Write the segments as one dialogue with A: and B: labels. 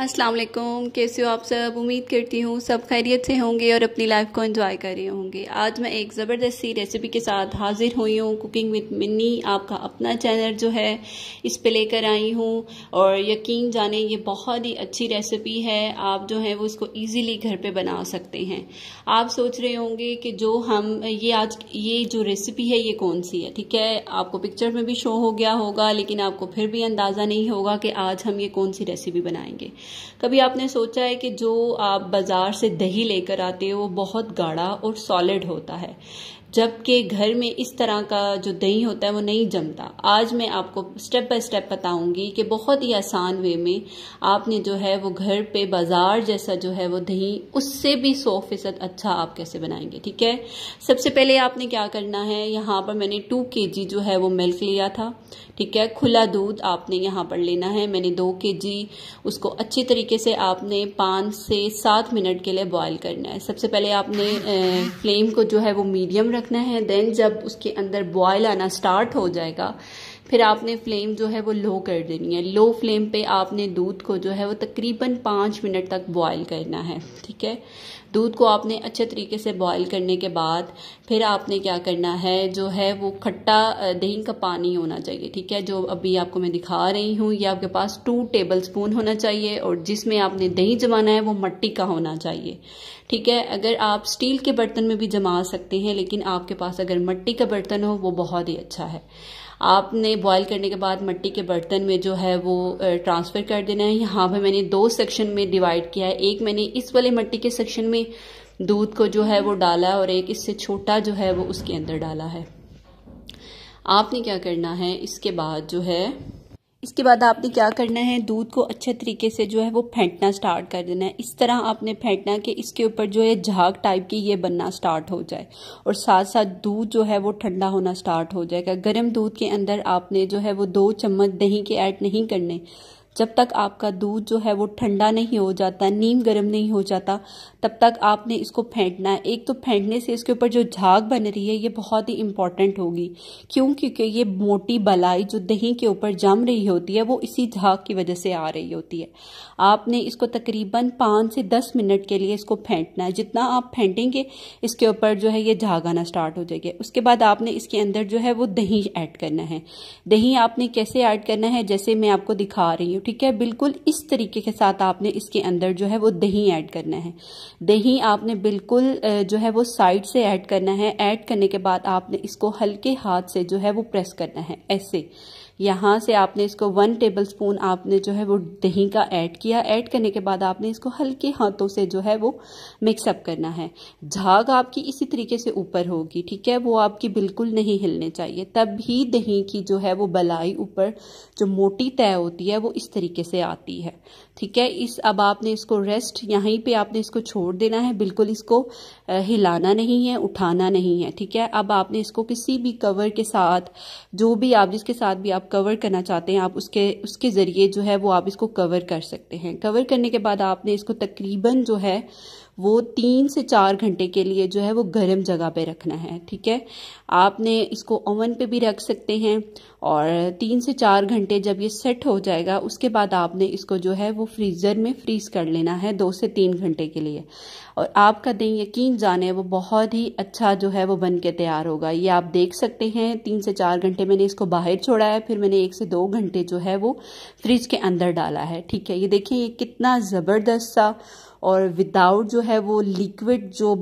A: अस्सलाम वालेकुम कैसे हो आप सब उम्मीद करती हूँ सब खैरियत से होंगे और अपनी लाइफ को एंजॉय कर रहे होंगे आज मैं एक ज़बरदस्ती रेसिपी के साथ हाजिर हुई हूँ कुकिंग विद मिनी आपका अपना चैनल जो है इस पे लेकर आई हूँ और यकीन जाने ये बहुत ही अच्छी रेसिपी है आप जो है वो इसको ईजीली घर पर बना सकते हैं आप सोच रहे होंगे कि जो हम ये आज ये जो रेसिपी है ये कौन सी है ठीक है आपको पिक्चर में भी शो हो गया होगा लेकिन आपको फिर भी अंदाज़ा नहीं होगा कि आज हम ये कौन सी रेसिपी बनाएंगे कभी आपने सोचा है कि जो आप बाज़ार से दही लेकर आते हो वो बहुत गाढ़ा और सॉलिड होता है जबकि घर में इस तरह का जो दही होता है वो नहीं जमता आज मैं आपको स्टेप बाय स्टेप बताऊंगी कि बहुत ही आसान वे में आपने जो है वो घर पे बाज़ार जैसा जो है वो दही उससे भी सौ फीसद अच्छा आप कैसे बनाएंगे ठीक है सबसे पहले आपने क्या करना है यहाँ पर मैंने टू के जी जो है वो मिल्क लिया था ठीक है खुला दूध आपने यहाँ पर लेना है मैंने दो के जी उसको अच्छी तरीके से आपने पाँच से सात मिनट के लिए बॉयल करना है सबसे पहले आपने फ्लेम को जो है वो मीडियम रख रखना है देन जब उसके अंदर बॉयल आना स्टार्ट हो जाएगा फिर आपने फ्लेम जो है वो लो कर देनी है लो फ्लेम पे आपने दूध को जो है वो तकरीबन पाँच मिनट तक बॉयल करना है ठीक है दूध को आपने अच्छे तरीके से बॉयल करने के बाद फिर आपने क्या करना है जो है वो खट्टा दही का पानी होना चाहिए ठीक है जो अभी आपको मैं दिखा रही हूँ ये आपके पास टू टेबल स्पून होना चाहिए और जिसमें आपने दही जमाना है वो मट्टी का होना चाहिए ठीक है अगर आप स्टील के बर्तन में भी जमा सकते हैं लेकिन आपके पास अगर मट्टी का बर्तन हो वो बहुत ही अच्छा है आपने बॉईल करने के बाद मट्टी के बर्तन में जो है वो ट्रांसफ़र कर देना है यहाँ पर मैंने दो सेक्शन में डिवाइड किया है एक मैंने इस वाले मट्टी के सेक्शन में में दूध को जो है वो डाला और एक इससे छोटा जो है वो उसके अंदर डाला है आपने क्या करना है इसके बाद जो है इसके बाद आपने क्या करना है दूध को अच्छे तरीके से जो है वो फेंटना स्टार्ट कर देना है इस तरह आपने फेंटना कि इसके ऊपर जो है झाग टाइप की ये बनना स्टार्ट हो जाए और साथ साथ दूध जो है वो ठंडा होना स्टार्ट हो जाएगा गर्म दूध के अंदर आपने जो है वो दो चम्मच दही के ऐड नहीं करने जब तक आपका दूध जो है वो ठंडा नहीं हो जाता नीम गर्म नहीं हो जाता तब तक आपने इसको फेंटना है एक तो फेंटने से इसके ऊपर जो झाग बन रही है ये बहुत ही इम्पॉर्टेंट होगी क्यों क्योंकि ये मोटी बलाई जो दही के ऊपर जम रही होती है वो इसी झाग की वजह से आ रही होती है आपने इसको तकरीबन पाँच से दस मिनट के लिए इसको फेंटना है जितना आप फेंटेंगे इसके ऊपर जो है ये झाग आना स्टार्ट हो जाएगी उसके बाद आपने इसके अंदर जो है वो दही ऐड करना है दही आपने कैसे ऐड करना है जैसे मैं आपको दिखा रही हूँ हूँ ठीक है बिल्कुल इस तरीके के साथ आपने इसके अंदर जो है वो दही ऐड करना है दही आपने बिल्कुल जो है वो साइड से ऐड करना है ऐड करने के बाद आपने इसको हल्के हाथ से जो है वो प्रेस करना है ऐसे यहाँ से आपने इसको वन टेबल स्पून आपने जो है वो दही का ऐड किया ऐड करने के बाद आपने इसको हल्के हाथों से जो है वो मिक्सअप करना है झाग आपकी इसी तरीके से ऊपर होगी ठीक है वो आपकी बिल्कुल नहीं हिलने चाहिए तब ही दही की जो है वो बलाई ऊपर जो मोटी तय होती है वो इस तरीके से आती है ठीक है इस अब आपने इसको रेस्ट यहीं पर आपने इसको छोड़ देना है बिल्कुल इसको हिलाना नहीं है उठाना नहीं है ठीक है अब आपने इसको किसी भी कवर के साथ जो भी आप जिसके साथ भी आप कवर करना चाहते हैं आप उसके उसके ज़रिए जो है वो आप इसको कवर कर सकते हैं कवर करने के बाद आपने इसको तकरीबन जो है वो तीन से चार घंटे के लिए जो है वो गर्म जगह पे रखना है ठीक है आपने इसको ओवन पे भी रख सकते हैं और तीन से चार घंटे जब ये सेट हो जाएगा उसके बाद आपने इसको जो है वो फ्रीज़र में फ्रीज़ कर लेना है दो से तीन घंटे के लिए और आपका दिन यकीन जाने वो बहुत ही अच्छा जो है वो बन के तैयार होगा ये आप देख सकते हैं तीन से चार घंटे मैंने इसको बाहर छोड़ा है फिर मैंने एक से दो घंटे जो है वो फ्रिज के अंदर डाला है ठीक है ये देखिए ये कितना ज़बरदस्त सा और विदाउट जो है वो लिक्विड जो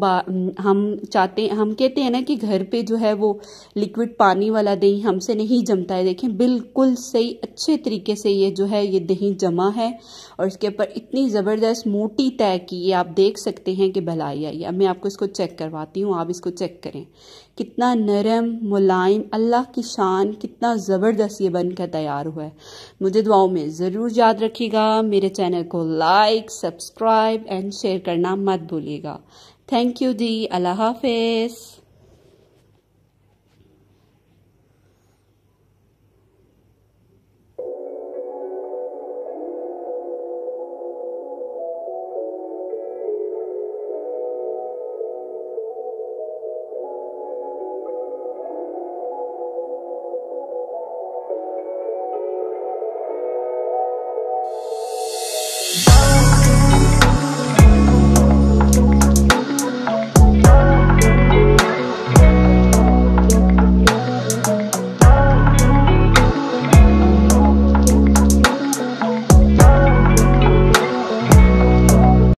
A: हम चाहते हम कहते हैं ना कि घर पे जो है वो लिक्विड पानी वाला दही हमसे नहीं जमता है देखें बिल्कुल सही अच्छे तरीके से ये जो है ये दही जमा है और इसके ऊपर इतनी ज़बरदस्त मोटी तय की ये आप देख सकते हैं कि भलाई आई है मैं आपको इसको चेक करवाती हूँ आप इसको चेक करें कितना नरम मुलायम अल्लाह की शान कितना ज़बरदस्त ये बनकर तैयार हुआ है मुझे दुआओं में ज़रूर याद रखिएगा मेरे चैनल को लाइक सब्सक्राइब एंड शेयर करना मत भूलिएगा थैंक यू जी अल्लाह हाफिज़